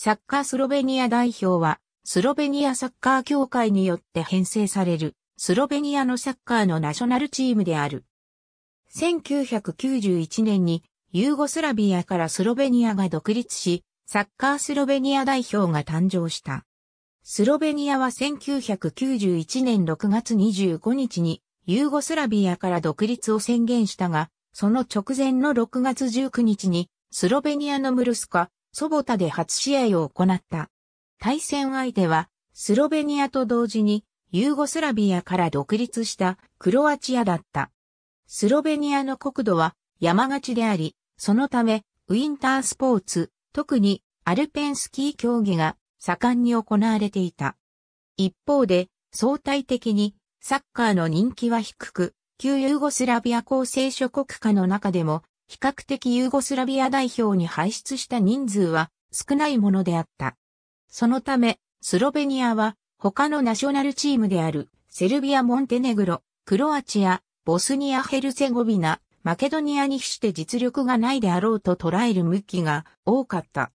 サッカースロベニア代表は、スロベニアサッカー協会によって編成される、スロベニアのサッカーのナショナルチームである。1991年に、ユーゴスラビアからスロベニアが独立し、サッカースロベニア代表が誕生した。スロベニアは1991年6月25日に、ユーゴスラビアから独立を宣言したが、その直前の6月19日に、スロベニアのムルスカ、ソボタで初試合を行った。対戦相手は、スロベニアと同時に、ユーゴスラビアから独立したクロアチアだった。スロベニアの国土は山がちであり、そのため、ウィンタースポーツ、特にアルペンスキー競技が盛んに行われていた。一方で、相対的にサッカーの人気は低く、旧ユーゴスラビア構成諸国家の中でも比較的ユーゴスラビア代表に輩出した人数は少ないものであった。そのため、スロベニアは他のナショナルチームであるセルビア・モンテネグロ、クロアチア、ボスニア・ヘルセゴビナ、マケドニアに比して実力がないであろうと捉える向きが多かった。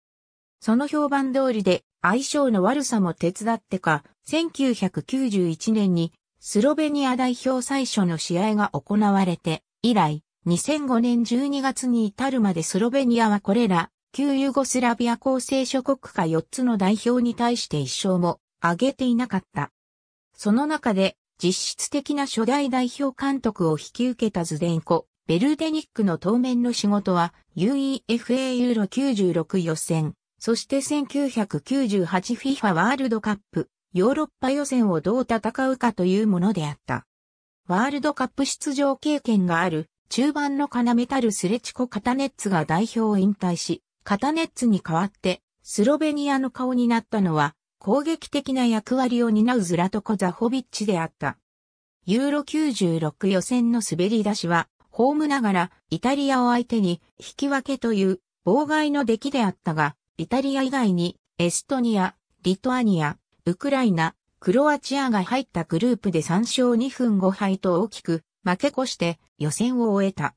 その評判通りで相性の悪さも手伝ってか、1991年にスロベニア代表最初の試合が行われて以来、2005年12月に至るまでスロベニアはこれら、旧ユーゴスラビア構成諸国か4つの代表に対して一勝も挙げていなかった。その中で、実質的な初代代表監督を引き受けたズデンコ、ベルデニックの当面の仕事は UEFA ユーロ96予選、そして1998 FIFA ワールドカップ、ヨーロッパ予選をどう戦うかというものであった。ワールドカップ出場経験がある中盤の要たるスレチコ・カタネッツが代表を引退し、カタネッツに代わって、スロベニアの顔になったのは、攻撃的な役割を担うズラトコ・ザホビッチであった。ユーロ96予選の滑り出しは、ホームながらイタリアを相手に引き分けという妨害の出来であったが、イタリア以外にエストニア、リトアニア、ウクライナ、クロアチアが入ったグループで3勝2分5敗と大きく負け越して予選を終えた。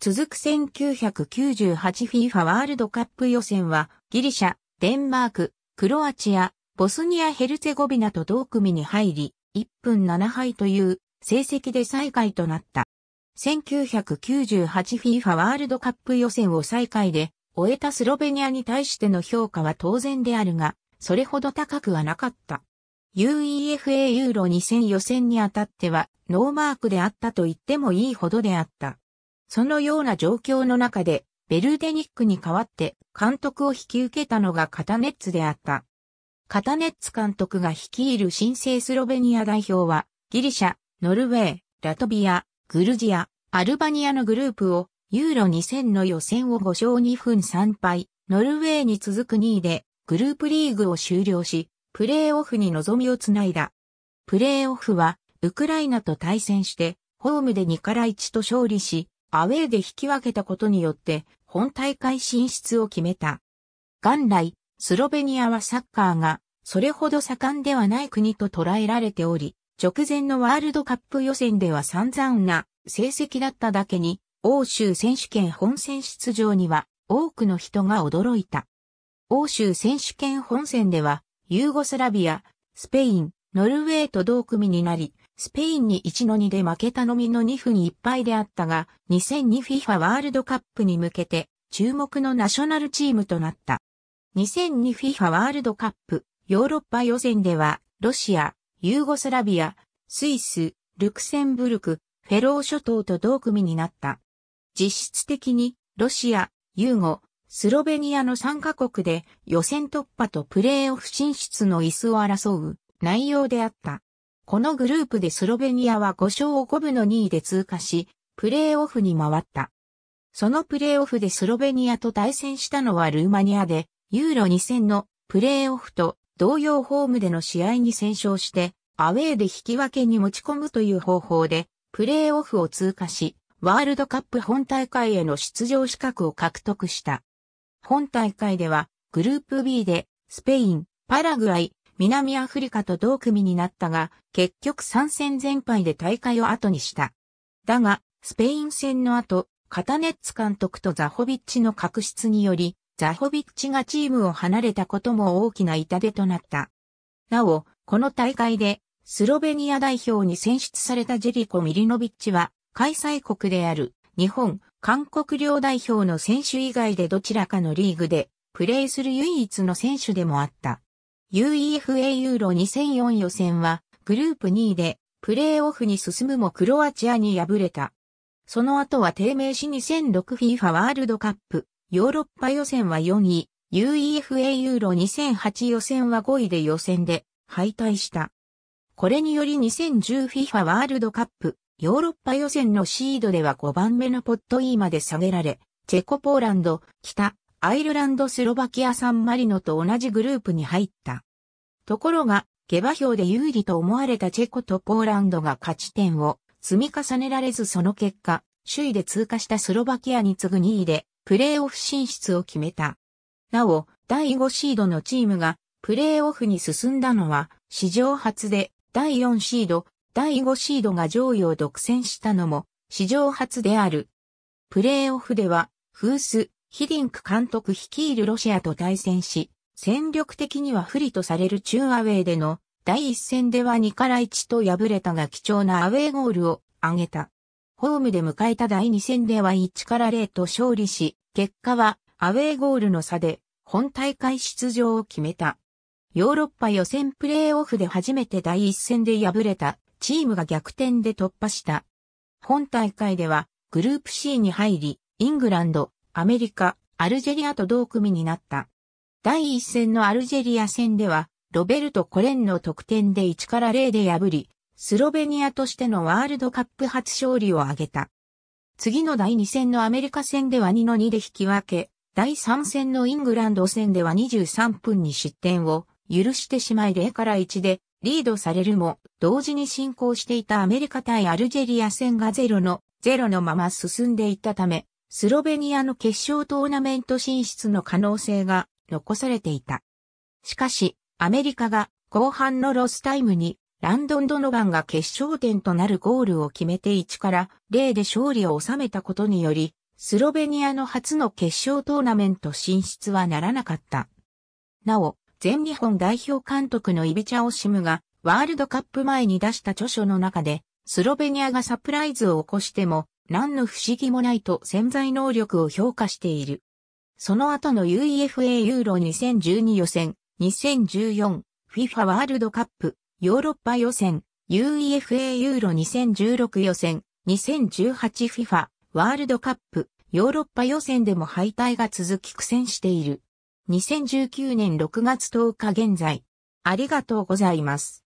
続く 1998FIFA ワールドカップ予選は、ギリシャ、デンマーク、クロアチア、ボスニア・ヘルツェゴビナと同組に入り、1分7敗という成績で最下位となった。1998FIFA ワールドカップ予選を最下位で終えたスロベニアに対しての評価は当然であるが、それほど高くはなかった。UEFA ユーロ2000予選にあたってはノーマークであったと言ってもいいほどであった。そのような状況の中で、ベルデニックに代わって監督を引き受けたのがカタネッツであった。カタネッツ監督が率いる新生スロベニア代表は、ギリシャ、ノルウェー、ラトビア、グルジア、アルバニアのグループを、ユーロ2000の予選を5勝2分3敗、ノルウェーに続く2位で、グループリーグを終了し、プレーオフに望みをつないだ。プレーオフは、ウクライナと対戦して、ホームで2から1と勝利し、アウェーで引き分けたことによって、本大会進出を決めた。元来、スロベニアはサッカーが、それほど盛んではない国と捉えられており、直前のワールドカップ予選では散々な成績だっただけに、欧州選手権本戦出場には多くの人が驚いた。欧州選手権本戦ではユーゴスラビア、スペイン、ノルウェーと同組になり、スペインに1の2で負けたのみの2分ぱいであったが、2002FIFA ワールドカップに向けて、注目のナショナルチームとなった。2002FIFA ワールドカップ、ヨーロッパ予選では、ロシア、ユーゴスラビア、スイス、ルクセンブルク、フェロー諸島と同組になった。実質的に、ロシア、ユーゴ、スロベニアの3カ国で予選突破とプレーオフ進出の椅子を争う内容であった。このグループでスロベニアは5勝を5分の2位で通過し、プレーオフに回った。そのプレーオフでスロベニアと対戦したのはルーマニアで、ユーロ2戦のプレーオフと同様ホームでの試合に戦勝して、アウェーで引き分けに持ち込むという方法で、プレーオフを通過し、ワールドカップ本大会への出場資格を獲得した。本大会では、グループ B で、スペイン、パラグアイ、南アフリカと同組になったが、結局3戦全敗で大会を後にした。だが、スペイン戦の後、カタネッツ監督とザホビッチの確執により、ザホビッチがチームを離れたことも大きな痛手となった。なお、この大会で、スロベニア代表に選出されたジェリコ・ミリノビッチは、開催国である、日本、韓国両代表の選手以外でどちらかのリーグでプレーする唯一の選手でもあった。UEFA ユーロ2004予選はグループ2位でプレーオフに進むもクロアチアに敗れた。その後は低迷し 2006FIFA ワールドカップヨーロッパ予選は4位、UEFA ユーロ2008予選は5位で予選で敗退した。これにより 2010FIFA ワールドカップヨーロッパ予選のシードでは5番目のポット E まで下げられ、チェコポーランド、北、アイルランドスロバキアサンマリノと同じグループに入った。ところが、下馬評で有利と思われたチェコとポーランドが勝ち点を積み重ねられずその結果、首位で通過したスロバキアに次ぐ2位で、プレーオフ進出を決めた。なお、第5シードのチームが、プレーオフに進んだのは、史上初で、第4シード、第5シードが上位を独占したのも史上初である。プレーオフでは、フース、ヒディンク監督率いるロシアと対戦し、戦力的には不利とされる中アウェイでの第1戦では2から1と敗れたが貴重なアウェイゴールを挙げた。ホームで迎えた第2戦では1から0と勝利し、結果はアウェイゴールの差で本大会出場を決めた。ヨーロッパ予選プレーオフで初めて第1戦で敗れたチームが逆転で突破した。本大会ではグループ C に入り、イングランド、アメリカ、アルジェリアと同組になった。第1戦のアルジェリア戦では、ロベルト・コレンの得点で1から0で破り、スロベニアとしてのワールドカップ初勝利を挙げた。次の第2戦のアメリカ戦では2の2で引き分け、第3戦のイングランド戦では23分に失点を許してしまい0から1でリードされるも、同時に進行していたアメリカ対アルジェリア戦が0の0のまま進んでいったため、スロベニアの決勝トーナメント進出の可能性が残されていた。しかし、アメリカが後半のロスタイムにランドン・ドノガンが決勝点となるゴールを決めて1から0で勝利を収めたことにより、スロベニアの初の決勝トーナメント進出はならなかった。なお、全日本代表監督のイビチャオシムがワールドカップ前に出した著書の中で、スロベニアがサプライズを起こしても、何の不思議もないと潜在能力を評価している。その後の UEFA ユーロ2012予選、2014、FIFA ワールドカップ、ヨーロッパ予選、UEFA ユーロ2016予選、2018FIFA ワールドカップ、ヨーロッパ予選でも敗退が続き苦戦している。2019年6月10日現在。ありがとうございます。